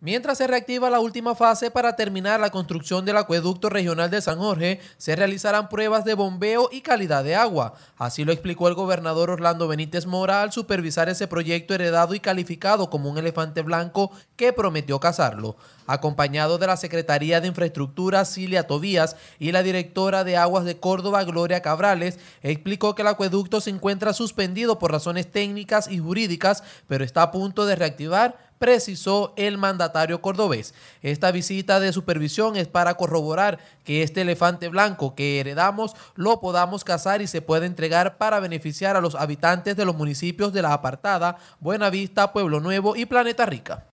Mientras se reactiva la última fase para terminar la construcción del acueducto regional de San Jorge, se realizarán pruebas de bombeo y calidad de agua. Así lo explicó el gobernador Orlando Benítez Mora al supervisar ese proyecto heredado y calificado como un elefante blanco que prometió cazarlo. Acompañado de la Secretaría de Infraestructura Cilia Tobías y la directora de Aguas de Córdoba Gloria Cabrales, explicó que el acueducto se encuentra suspendido por razones técnicas y jurídicas, pero está a punto de reactivar precisó el mandatario cordobés. Esta visita de supervisión es para corroborar que este elefante blanco que heredamos lo podamos cazar y se puede entregar para beneficiar a los habitantes de los municipios de La Apartada, Buenavista, Pueblo Nuevo y Planeta Rica.